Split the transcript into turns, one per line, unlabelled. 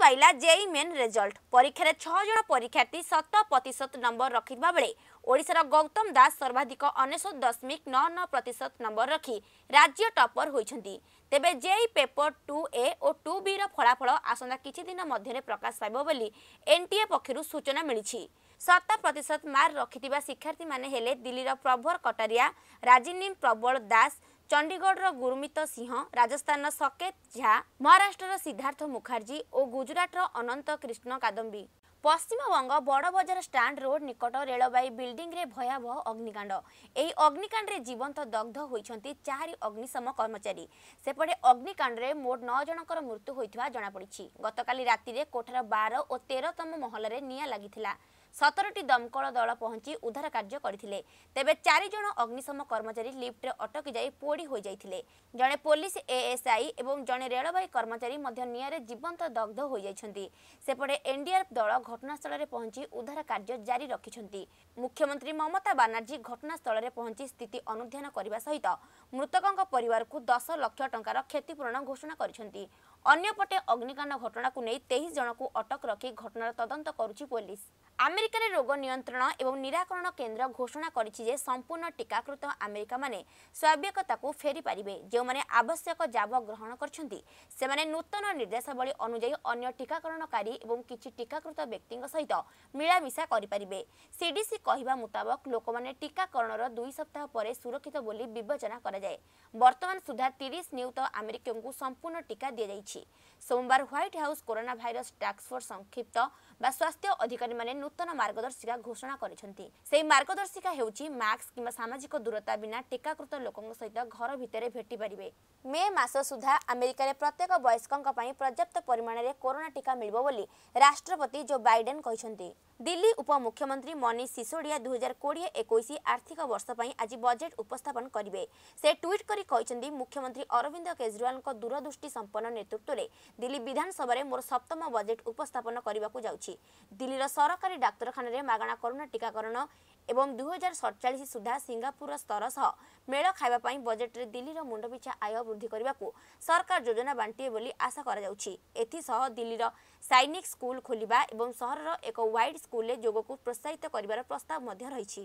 ପାଇଲା JEE main result ପରୀକ୍ଷାରେ ଛଅ ଜଣ ପରୀକ୍ଷାର୍ଥୀ ଶତ ପ୍ରତିଶତ ନମ୍ବର ରଖିଥିବା ବେଳେ ଓଡ଼ିଶାର ଗୌତମ ଦାସ ସର୍ବାଧିକ ଅନେଶ୍ୱତ ଦଶମିକ ନଅ ନଅ ପ୍ରତିଶତ ନମ୍ବର ରଖି ରାଜ୍ୟ ଟପର ହୋଇଛନ୍ତି ତେବେ ଜେଇ ପେପର ଟୁ ଏ ଓ ଟୁ ବିର ଫଳାଫଳ ଆସନ୍ତା କିଛି ଦିନ ମଧ୍ୟରେ ପ୍ରକାଶ ପାଇବ ବୋଲି ଏନ୍ଟିଏ ପକ୍ଷରୁ ସୂଚନା ମିଳିଛି ସତ ପ୍ରତିଶତ ମାର୍କ ରଖିଥିବା ଶିକ୍ଷାର୍ଥୀମାନେ ହେଲେ ଦିଲ୍ଲୀର ପ୍ରଭର କଟାରିଆ ରାଜିନିମ୍ ପ୍ରବଳ ଦାସ ଚଣ୍ଡିଗଡ଼ର ଗୁରୁମିତ ସିଂହ ରାଜସ୍ଥାନର ସକେତ ଝା ମହାରାଷ୍ଟ୍ରର ସିଦ୍ଧାର୍ଥ ମୁଖାର୍ଜୀ ଓ ଗୁଜୁରାଟର ଅନନ୍ତ କ୍ରିଷ୍ଣ କାଦମ୍ବୀ ପଶ୍ଚିମବଙ୍ଗ ବଡ଼ବଜାର ଷ୍ଟାଣ୍ଡ ରୋଡ୍ ନିକଟ ରେଳବାଇ ବିଲ୍ଡିଂରେ ଭୟାବହ ଅଗ୍ନିକାଣ୍ଡ ଏହି ଅଗ୍ନିକାଣ୍ଡରେ ଜୀବନ୍ତ ଦଗ୍ଧ ହୋଇଛନ୍ତି ଚାରି ଅଗ୍ନିଶମ କର୍ମଚାରୀ ସେପଟେ ଅଗ୍ନିକାଣ୍ଡରେ ମୋଟ ନଅ ଜଣଙ୍କର ମୃତ୍ୟୁ ହୋଇଥିବା ଜଣାପଡ଼ିଛି ଗତକାଲି ରାତିରେ କୋଠାର ବାର ଓ ତେରତମ ମହଲାରେ ନିଆଁ ଲାଗିଥିଲା সতেরটি দমকল দল পৌঁছি উদ্ধার কার্য করে তেবে চারিজন অগ্নিশম কর্মচারী লিফ্টে অটকি যাই পোড়ি হয়ে যাই জনে পুলিশ এএসআই এবং জনে রেলবাই কর্মচারী মধ্য নিয়ারে জীবন্ত দগ্ধ হয়ে যাই সেপটে এনডিআরএফ দল ঘটনাস্থলের পৌঁছি উদ্ধার কার্য জারি রাখি মুখ্যমন্ত্রী মমতা বানার্জী ঘটনাস্থলের পৌঁছি স্থিতি অনুধ্যান করা সহ মৃতক পরিবার দশ লক্ষ টাকার ক্ষতিপূরণ ঘোষণা করেছেন অন্যপটে অগ্নিকাণ্ড ঘটনাকে নেই তেইশ জনক অটক রাখি ঘটনার তদন্ত করুছি পুলিশ আমেরিকার রোগ নিয়ন্ত্রণ এবং নিরাকরণ কেন্দ্র ঘোষণা করেছে যে সম্পূর্ণ টিকাকৃত আমেরিকা মানে স্বাভাবিকতাকে ফেরি পারিবে যে আবশ্যক জাব গ্রহণ করছেন সে নূতন নির্দেশাবলী অনুযায়ী অন্য টিকাকরণকারী এবং কিছু টিকাকৃত ব্যক্তি সহিত মিলামিশা করে সিডিসি কহা মুতাবক লোক টিকাকরণের দুই সপ্তাহ পরে সুরক্ষিত বলে বিবেচনা করা যায় বর্তমান সুদ্ধা তিরিশ নিহত আমেরিকীয় সম্পূর্ণ টিকা দিয়ে যাই সোমবার White House corona virus taskforce সংক্ষিপ্ত ବା ସ୍ୱାସ୍ଥ୍ୟ ଅଧିକାରୀମାନେ ନୂତନ ମାର୍ଗଦର୍ଶିକା ଘୋଷଣା କରିଛନ୍ତି ସେହି ମାର୍ଗଦର୍ଶିକା ହେଉଛି ମାସ୍କ କିମ୍ବା ସାମାଜିକ ଦୂରତା ବିନା ଟିକାକୃତ ଲୋକଙ୍କ ସହିତ ଘର ଭିତରେ ଭେଟିପାରିବେ ମେ ମାସ ସୁଦ୍ଧା ଆମେରିକାରେ ପ୍ରତ୍ୟେକ ବୟସ୍କଙ୍କ ପାଇଁ ପର୍ଯ୍ୟାପ୍ତ ପରିମାଣରେ କରୋନା ଟିକା ମିଳିବ ବୋଲି ରାଷ୍ଟ୍ରପତି ଜୋ ବାଇଡେନ୍ କହିଛନ୍ତି ଦିଲ୍ଲୀ ଉପମୁଖ୍ୟମନ୍ତ୍ରୀ ମନୀଷ ସିସୋଡିଆ ଦୁଇହଜାର କୋଡ଼ିଏ ଏକୋଇଶ ଆର୍ଥିକ ବର୍ଷ ପାଇଁ ଆଜି ବଜେଟ୍ ଉପସ୍ଥାପନ କରିବେ ସେ ଟ୍ୱିଟ୍ କରି କହିଛନ୍ତି ମୁଖ୍ୟମନ୍ତ୍ରୀ ଅରବିନ୍ଦ କେଜରିୱାଲଙ୍କ ଦୂରଦୃଷ୍ଟି ସମ୍ପନ୍ନ ନେତୃତ୍ୱରେ ଦିଲ୍ଲୀ ବିଧାନସଭାରେ ମୋର ସପ୍ତମ ବଜେଟ୍ ଉପସ୍ଥାପନ କରିବାକୁ ଯାଉଛି ଚାଲିଛି ଦିଲ୍ଲୀର ସରକାରୀ ଡାକ୍ତରଖାନାରେ ମାଗଣା କରୋନା ଟିକାକରଣ ଏବଂ ଦୁଇ ହଜାର ସତଚାଳିଶ ସୁଦ୍ଧା ସିଙ୍ଗାପୁରର ସ୍ତର ସହ ମେଳ ଖାଇବା ପାଇଁ ବଜେଟ୍ରେ ଦିଲ୍ଲୀର ମୁଣ୍ଡପିଛା ଆୟ ବୃଦ୍ଧି କରିବାକୁ ସରକାର ଯୋଜନା ବାଣ୍ଟିବେ ବୋଲି ଆଶା କରାଯାଉଛି ଏଥିସହ ଦିଲ୍ଲୀର ସାଇନିକ ସ୍କୁଲ ଖୋଲିବା ଏବଂ ସହରର ଏକ ୱାଇଡ୍ ସ୍କୁଲରେ ଯୋଗକୁ ପ୍ରୋତ୍ସାହିତ କରିବାର ପ୍ରସ୍ତାବ ମଧ୍ୟ ରହିଛି